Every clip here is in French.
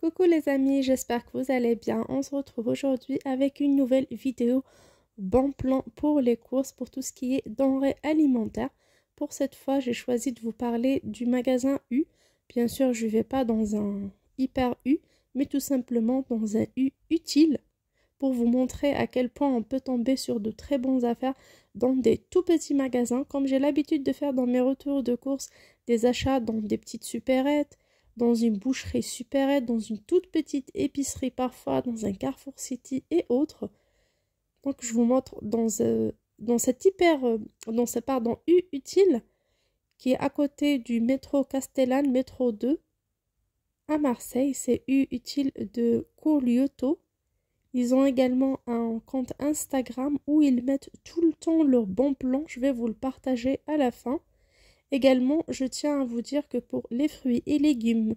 Coucou les amis, j'espère que vous allez bien. On se retrouve aujourd'hui avec une nouvelle vidéo bon plan pour les courses pour tout ce qui est denrées alimentaires. Pour cette fois, j'ai choisi de vous parler du magasin U. Bien sûr, je ne vais pas dans un hyper U, mais tout simplement dans un U utile pour vous montrer à quel point on peut tomber sur de très bonnes affaires dans des tout petits magasins, comme j'ai l'habitude de faire dans mes retours de courses, des achats dans des petites supérettes, dans une boucherie supérette, dans une toute petite épicerie parfois, dans un Carrefour City et autres. Donc je vous montre dans, euh, dans cette hyper, euh, dans cette pardon, U utile qui est à côté du métro Castellane, métro 2 à Marseille. C'est U utile de Corlioto. Ils ont également un compte Instagram où ils mettent tout le temps leurs bons plans. Je vais vous le partager à la fin. Également, je tiens à vous dire que pour les fruits et légumes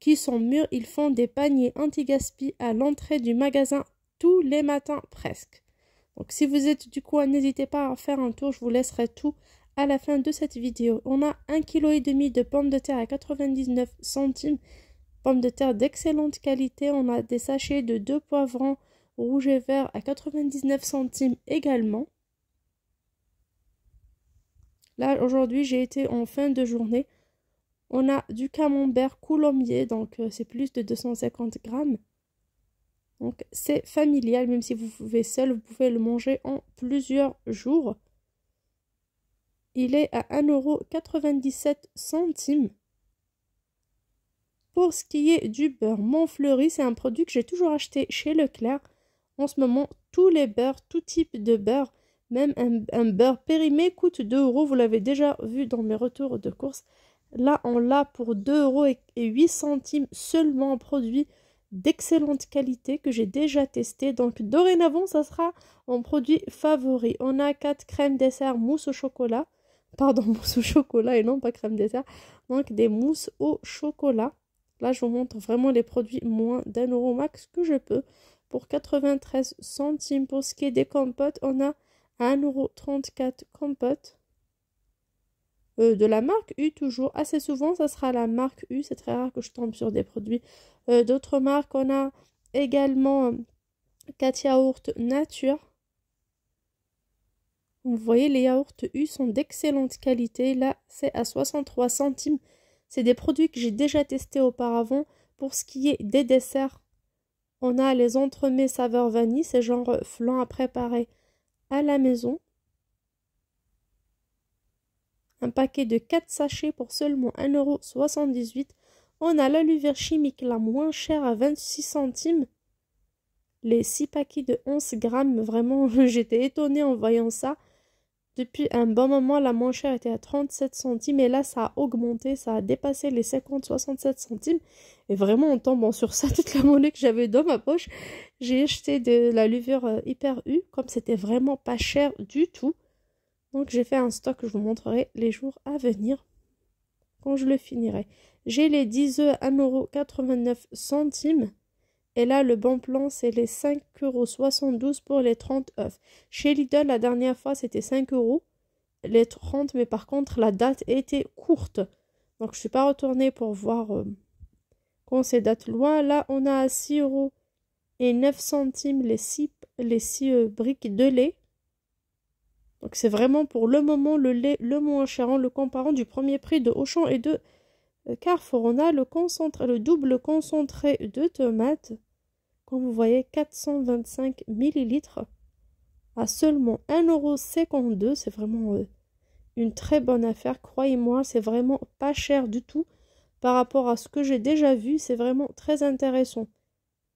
qui sont mûrs, ils font des paniers anti-gaspi à l'entrée du magasin tous les matins presque. Donc si vous êtes du coin, n'hésitez pas à faire un tour, je vous laisserai tout à la fin de cette vidéo. On a un kilo et demi de pommes de terre à 99 centimes, pommes de terre d'excellente qualité, on a des sachets de deux poivrons rouges et verts à 99 centimes également. Là, aujourd'hui, j'ai été en fin de journée. On a du camembert coulombier, donc euh, c'est plus de 250 grammes. Donc c'est familial, même si vous pouvez seul, vous pouvez le manger en plusieurs jours. Il est à 1,97€. Pour ce qui est du beurre Montfleury, c'est un produit que j'ai toujours acheté chez Leclerc. En ce moment, tous les beurres, tout type de beurre, même un, beurre périmé coûte 2 euros. Vous l'avez déjà vu dans mes retours de course. Là, on l'a pour 2 euros et 8 centimes seulement en produit d'excellente qualité que j'ai déjà testé. Donc dorénavant, ça sera mon produit favori. On a 4 crèmes dessert mousse au chocolat. Pardon, mousse au chocolat et non pas crème dessert. Donc des mousses au chocolat. Là, je vous montre vraiment les produits moins d'un euro max que je peux. Pour 93 centimes, pour ce qui est des compotes, on a 1,34€ compote. Euh, de la marque U toujours. Assez souvent, ça sera la marque U. C'est très rare que je tombe sur des produits euh, d'autres marques. On a également 4 euh, yaourts nature. Vous voyez, les yaourts U sont d'excellente qualité. Là, c'est à 63 centimes. C'est des produits que j'ai déjà testés auparavant. Pour ce qui est des desserts, on a les entremets saveur vanille. C'est genre flan à préparer à la maison un paquet de 4 sachets pour seulement 1,78€. On a l'alluvère chimique la moins chère à 26 centimes. Les 6 paquets de 11 grammes, vraiment, j'étais étonnée en voyant ça. Depuis un bon moment, la moins chère était à 37 centimes et là, ça a augmenté, ça a dépassé les 50-67 centimes. Et vraiment, en tombant sur ça, toute la monnaie que j'avais dans ma poche, j'ai acheté de la levure euh, hyper U, comme c'était vraiment pas cher du tout. Donc, j'ai fait un stock que je vous montrerai les jours à venir quand je le finirai. J'ai les 10 œufs à centimes. Et là, le bon plan, c'est les 5,72€ pour les 30 œufs. Chez Lidl, la dernière fois, c'était 5 euros les 30, mais par contre, la date était courte. Donc, je ne suis pas retournée pour voir euh, quand ces dates loin. Là, on a à 6 euros et centimes les 6, les euh, briques de lait. Donc, c'est vraiment pour le moment le lait le moins cher en le comparant du premier prix de Auchan et de euh, Carrefour. On a le, le double concentré de tomates comme vous voyez 425 millilitres à seulement cinquante-deux, C'est vraiment euh, une très bonne affaire, croyez-moi, c'est vraiment pas cher du tout par rapport à ce que j'ai déjà vu, c'est vraiment très intéressant.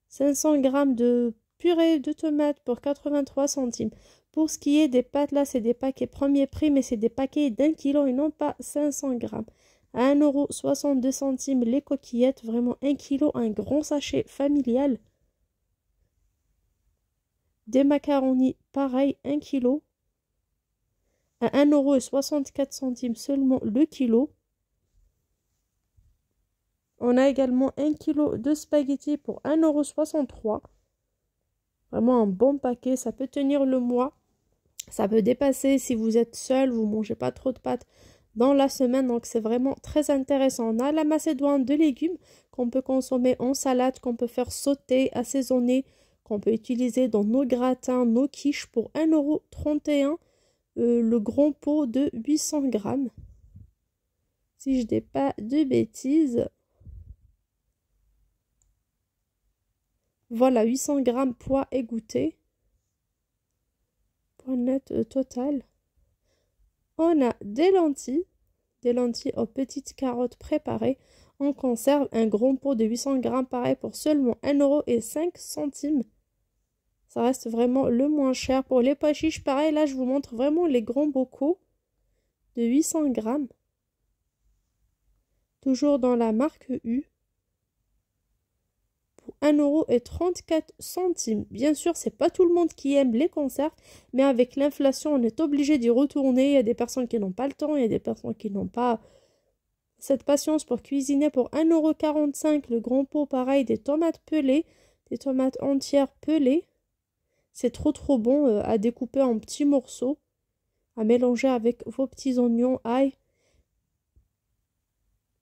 500 grammes de purée de tomates pour 83 centimes. Pour ce qui est des pâtes, là, c'est des paquets premier prix, mais c'est des paquets d'un kilo et non pas 500 grammes. À centimes, les coquillettes, vraiment un kilo, un grand sachet familial. Des macaronis, pareil, 1 kg. À 1,64€ seulement le kilo. On a également 1 kg de spaghettis pour 1,63€. Vraiment un bon paquet, ça peut tenir le mois. Ça peut dépasser si vous êtes seul, vous mangez pas trop de pâtes dans la semaine. Donc c'est vraiment très intéressant. On a la macédoine de légumes qu'on peut consommer en salade, qu'on peut faire sauter, assaisonner qu'on peut utiliser dans nos gratins, nos quiches pour 1,31€ euh, le grand pot de 800 g Si je n'ai pas de bêtises. Voilà, 800 grammes poids égoutté. Poids net euh, total. On a des lentilles, des lentilles aux petites carottes préparées. On conserve un grand pot de 800 grammes pareil pour seulement 1,05€ ça reste vraiment le moins cher. Pour les pois chiches, pareil, là, je vous montre vraiment les grands bocaux de 800 grammes. Toujours dans la marque U. Pour 1,34€. Bien sûr, c'est pas tout le monde qui aime les conserves, mais avec l'inflation, on est obligé d'y retourner. Il y a des personnes qui n'ont pas le temps, il y a des personnes qui n'ont pas cette patience pour cuisiner pour 1,45€ le grand pot pareil des tomates pelées, des tomates entières pelées. C'est trop trop bon euh, à découper en petits morceaux, à mélanger avec vos petits oignons, ail.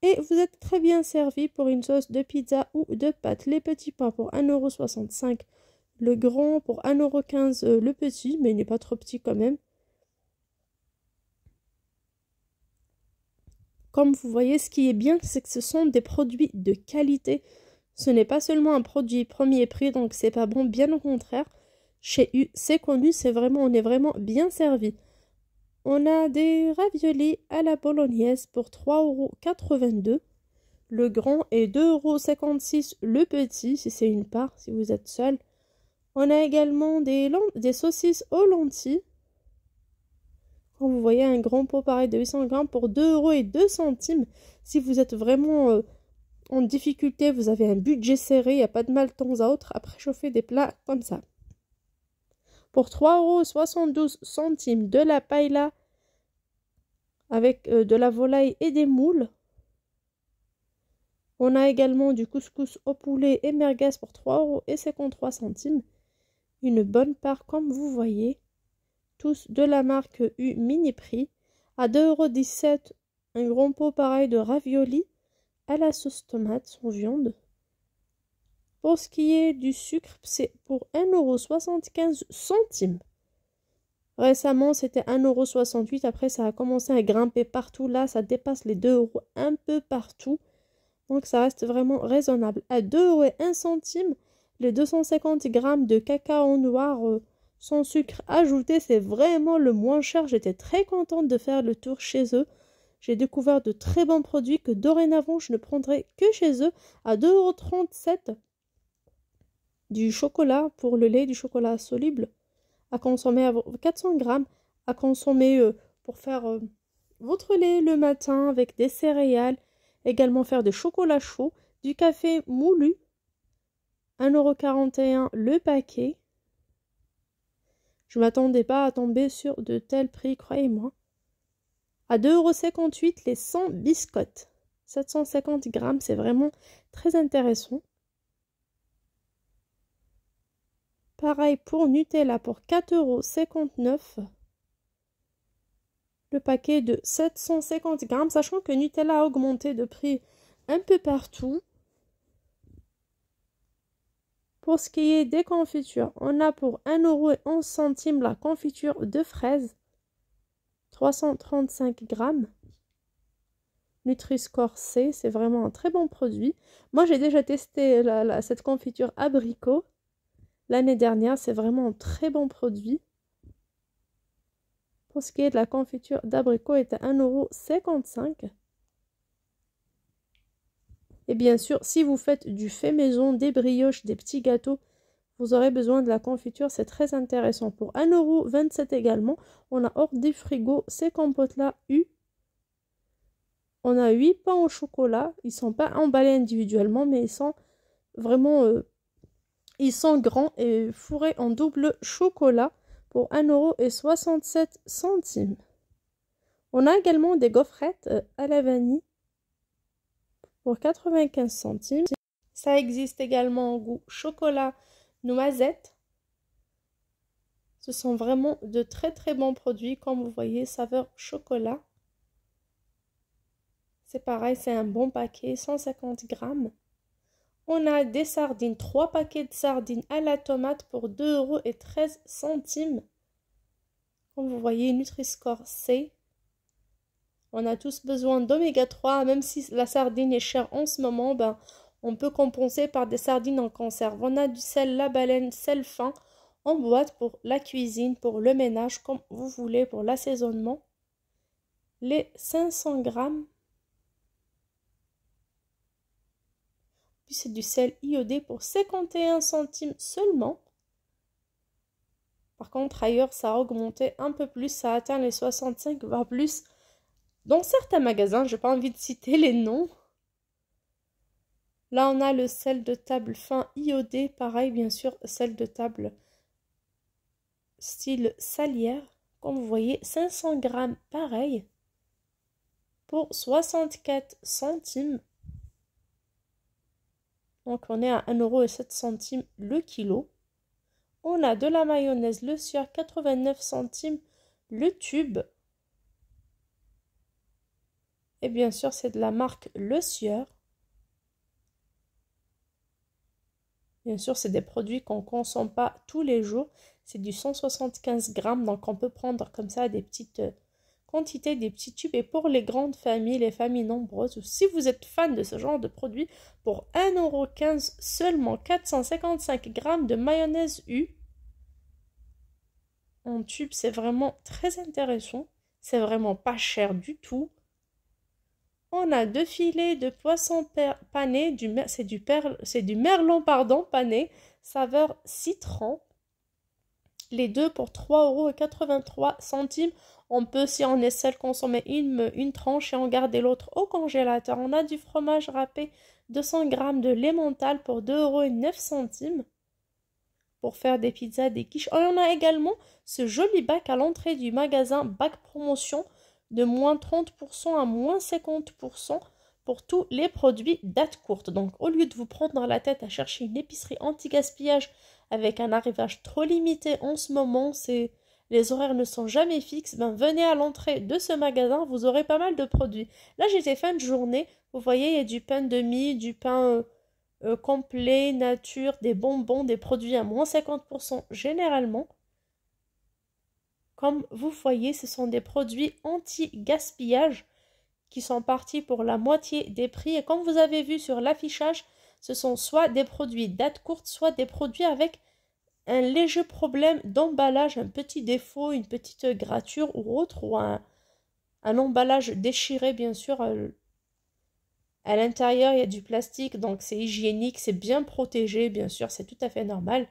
Et vous êtes très bien servi pour une sauce de pizza ou de pâtes. Les petits pains pour 1,65€, le grand pour 1,15€ euh, le petit, mais il n'est pas trop petit quand même. Comme vous voyez, ce qui est bien, c'est que ce sont des produits de qualité. Ce n'est pas seulement un produit premier prix, donc c'est pas bon, bien au contraire. Chez U, c'est connu, c'est vraiment, on est vraiment bien servi. On a des raviolis à la bolognaise pour quatre-vingt-deux. Le grand est cinquante-six, le petit, si c'est une part, si vous êtes seul. On a également des, saucisses aux lentilles. Quand vous voyez un grand pot pareil de 800 grammes pour centimes. si vous êtes vraiment euh, en difficulté, vous avez un budget serré, il n'y a pas de mal temps à autre, à préchauffer des plats comme ça pour 3,72 centimes de la paella avec euh, de la volaille et des moules. On a également du couscous au poulet et merguez pour 3,53 centimes. Une bonne part comme vous voyez. Tous de la marque U Mini Prix. À sept. un grand pot pareil de ravioli à la sauce tomate sans viande. Pour ce qui est du sucre, c'est pour 1,75€ centimes. Récemment, c'était 1,68€. Après, ça a commencé à grimper partout. Là, ça dépasse les 2€ un peu partout. Donc, ça reste vraiment raisonnable. À 2,01€, les 250 grammes de cacao noir euh, sans sucre ajouté, c'est vraiment le moins cher. J'étais très contente de faire le tour chez eux. J'ai découvert de très bons produits que dorénavant, je ne prendrai que chez eux à 2,37€ du chocolat pour le lait, du chocolat soluble à consommer à 400 grammes, à consommer euh, pour faire euh, votre lait le matin avec des céréales, également faire des chocolat chaud du café moulu, 1,41€ le paquet. Je m'attendais pas à tomber sur de tels prix, croyez-moi. À 2,58€ les 100 biscottes. 750 grammes, c'est vraiment très intéressant. Pareil pour Nutella pour 4,59€. Le paquet de 750 grammes, sachant que Nutella a augmenté de prix un peu partout. Pour ce qui est des confitures, on a pour 1,11€ la confiture de fraises, 335 grammes. Nutri-Score C, c'est vraiment un très bon produit. Moi, j'ai déjà testé cette confiture abricot l'année dernière. C'est vraiment un très bon produit. Pour ce qui est de la confiture d'abricot, est à 1,55€. Et bien sûr, si vous faites du fait maison, des brioches, des petits gâteaux, vous aurez besoin de la confiture, c'est très intéressant. Pour 1,27€ également, on a hors des frigos ces compotes-là U. On a 8 pains au chocolat, ils ne sont pas emballés individuellement, mais ils sont vraiment euh, ils sont grands et fourrés en double chocolat pour centimes. On a également des gaufrettes euh, à la vanille pour 95 centimes. Ça existe également en goût chocolat noisette. Ce sont vraiment de très très bons produits, comme vous voyez, saveur chocolat. C'est pareil, c'est un bon paquet, 150 grammes. On a des sardines, trois paquets de sardines à la tomate pour centimes. Comme vous voyez, Nutri-Score C. On a tous besoin d'oméga 3, même si la sardine est chère en ce moment, ben, on peut compenser par des sardines en conserve. On a du sel la baleine, sel fin en boîte pour la cuisine, pour le ménage, comme vous voulez, pour l'assaisonnement. Les 500 grammes c'est du sel iodé pour 51 centimes seulement. Par contre, ailleurs, ça a augmenté un peu plus, ça a atteint les 65, voire plus. Dans certains magasins, je n'ai pas envie de citer les noms. Là, on a le sel de table fin iodé, pareil, bien sûr, sel de table style salière. Comme vous voyez, 500 grammes, pareil, pour 64 centimes. Donc on est à centimes le kilo. On a de la mayonnaise le Sueur, 89 centimes le tube. Et bien sûr, c'est de la marque Le Sieur. Bien sûr, c'est des produits qu'on ne consomme pas tous les jours. C'est du 175 grammes, donc on peut prendre comme ça des petites euh, quantité des petits tubes et pour les grandes familles, les familles nombreuses, si vous êtes fan de ce genre de produit, pour 1,15€ seulement 455 grammes de mayonnaise U en tube, c'est vraiment très intéressant. C'est vraiment pas cher du tout. On a deux filets de poisson pané, c'est du, du merlon pardon, pané, saveur citron, les deux pour 3,83 euros. On peut, si on est seul, consommer une, une tranche et en garder l'autre au congélateur. On a du fromage râpé 200 grammes de l'emmental pour euros. pour faire des pizzas, des quiches. Oh, on a également ce joli bac à l'entrée du magasin, bac promotion de moins 30% à moins 50% pour tous les produits date courte. Donc au lieu de vous prendre dans la tête à chercher une épicerie anti-gaspillage avec un arrivage trop limité en ce moment, c'est les horaires ne sont jamais fixes, ben venez à l'entrée de ce magasin, vous aurez pas mal de produits. Là, j'étais fin de journée, vous voyez, il y a du pain de mie, du pain euh, euh, complet, nature, des bonbons, des produits à moins 50% généralement. Comme vous voyez, ce sont des produits anti-gaspillage qui sont partis pour la moitié des prix. Et comme vous avez vu sur l'affichage, ce sont soit des produits date courte, soit des produits avec un léger problème d'emballage, un petit défaut, une petite grature ou autre, ou un, emballage déchiré, bien sûr. Euh, à l'intérieur, il y a du plastique, donc c'est hygiénique, c'est bien protégé, bien sûr, c'est tout à fait normal.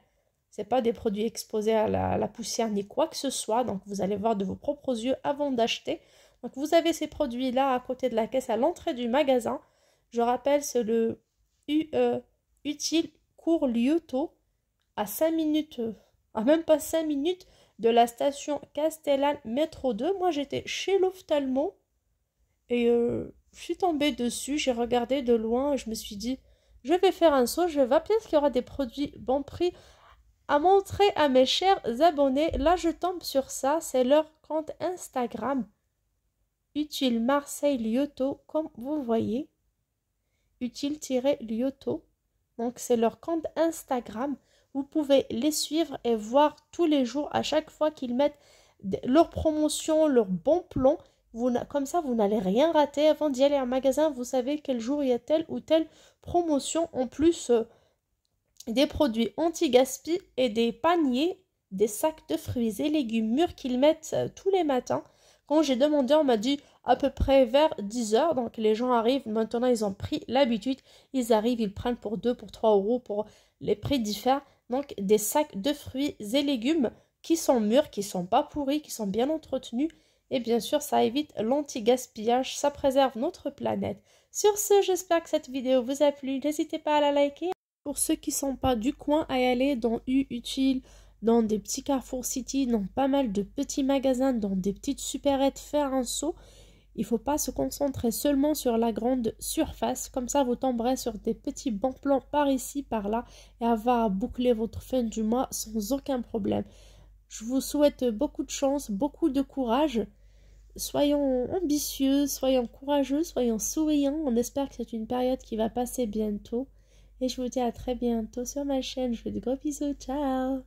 Ce pas des produits exposés à la poussière ni quoi que ce soit, donc vous allez voir de vos propres yeux avant d'acheter. Donc vous avez ces produits-là à côté de la caisse à l'entrée du magasin. Je rappelle, c'est le U, euh, utile à 5 minutes, euh, à même pas 5 minutes de la station Castellane Métro 2. Moi j'étais chez l'ophtalmo et euh, je suis tombée dessus, j'ai regardé de loin et je me suis dit, je vais faire un saut, je vais voir être qu'il y aura des produits bon prix à montrer à mes chers abonnés. Là je tombe sur ça, c'est leur compte Instagram. Utile Marseille-Lyoto, comme vous voyez. Utile-Lyoto. Donc, c'est leur compte Instagram. Vous pouvez les suivre et voir tous les jours, à chaque fois qu'ils mettent leur promotion, leur bon plan. Vous, comme ça, vous n'allez rien rater. Avant d'y aller à un magasin, vous savez quel jour il y a telle ou telle promotion. En plus, euh, des produits anti-gaspi et des paniers, des sacs de fruits et légumes mûrs qu'ils mettent euh, tous les matins j'ai demandé, on m'a dit à peu près vers 10 heures. Donc les gens arrivent, maintenant ils ont pris l'habitude. Ils arrivent, ils prennent pour 2, pour 3 euros, pour les prix différents. Donc des sacs de fruits et légumes qui sont mûrs, qui sont pas pourris, qui sont bien entretenus. Et bien sûr, ça évite l'anti-gaspillage, ça préserve notre planète. Sur ce, j'espère que cette vidéo vous a plu. N'hésitez pas à la liker. Pour ceux qui sont pas du coin, à y aller dans U Utile, dans des petits Carrefour City, dans pas mal de petits magasins, dans des petites supérettes, faire un saut. Il ne faut pas se concentrer seulement sur la grande surface, comme ça vous tomberez sur des petits bons plans par ici, par là, et avoir à boucler votre fin du mois sans aucun problème. Je vous souhaite beaucoup de chance, beaucoup de courage. Soyons ambitieux, soyons courageux, soyons souriants. On espère que c'est une période qui va passer bientôt. Et je vous dis à très bientôt sur ma chaîne. Je vous dis gros bisous. Ciao